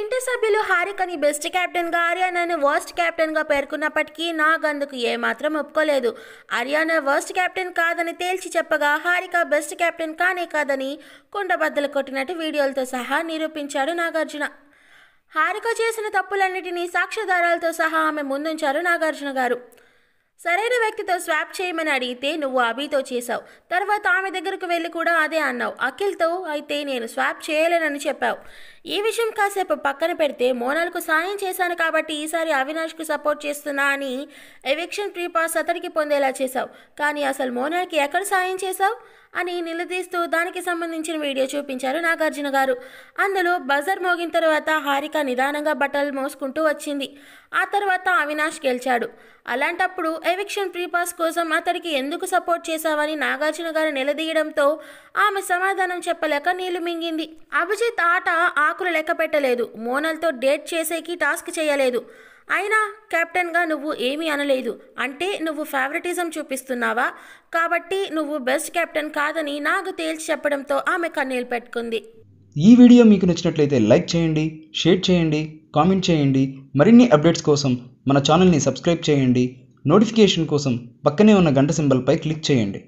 ఇంటి సభ్యులు హారికని బెస్ట్ కెప్టెన్గా అరియానాను వర్స్ట్ కెప్టెన్గా పేర్కొన్నప్పటికీ నాగ్ అందుకు ఏమాత్రం ఒప్పుకోలేదు అరియానా వర్స్ట్ కెప్టెన్ కాదని తేల్చి చెప్పగా హారిక బెస్ట్ కెప్టెన్ కానే కాదని కుండబద్దలు కొట్టినట్టు వీడియోలతో సహా నిరూపించాడు నాగార్జున హారిక చేసిన తప్పులన్నిటినీ సాక్ష్యాధారాలతో సహా ఆమె ముందుంచారు నాగార్జున గారు సరైన వ్యక్తితో స్వాప్ చేయమని అడిగితే నువ్వు అభితో చేశావు తర్వాత ఆమె దగ్గరకు వెళ్ళి కూడా అదే అన్నావు అఖిల్తో అయితే నేను స్వాప్ చేయలేనని చెప్పావు ఈ విషయం కాసేపు పక్కన పెడితే మోనాల్కు సాయం చేశాను కాబట్టి ఈసారి అవినాష్కు సపోర్ట్ చేస్తున్నా అని ఎవిక్షన్ ప్రీపాస్ అతడికి పొందేలా చేశావు కానీ అసలు మోనాల్కి ఎక్కడ సాయం చేశావు అని నిలదీస్తూ దానికి సంబంధించిన వీడియో చూపించారు నాగార్జున గారు అందులో బజర్ మోగిన తర్వాత హారిక నిదానంగా బట్టలు మోసుకుంటూ వచ్చింది ఆ తర్వాత అవినాష్ గెలిచాడు అలాంటప్పుడు ఎవిక్షన్ ప్రీపాస్ కోసం అతడికి ఎందుకు సపోర్ట్ చేశావని నాగార్జున గారు నిలదీయడంతో ఆమె సమాధానం చెప్పలేక నీళ్లు మింగింది అభిజిత్ ఆట ఆకులు లెక్క పెట్టలేదు మోనల్తో డేట్ చేసేకి టాస్క్ చేయలేదు అయినా కెప్టెన్గా నువ్వు ఏమీ అనలేదు అంటే నువ్వు ఫేవరెటిజం చూపిస్తున్నావా కాబట్టి నువ్వు బెస్ట్ కెప్టెన్ కాదని నాకు తేల్చి చెప్పడంతో ఆమె కన్నీళ్ళు పెట్టుకుంది ఈ వీడియో మీకు నచ్చినట్లయితే లైక్ చేయండి షేర్ చేయండి కామెంట్ చేయండి మరిన్ని అప్డేట్స్ కోసం మన ఛానల్ని సబ్స్క్రైబ్ చేయండి నోటిఫికేషన్ కోసం పక్కనే ఉన్న గంట సింబల్పై క్లిక్ చేయండి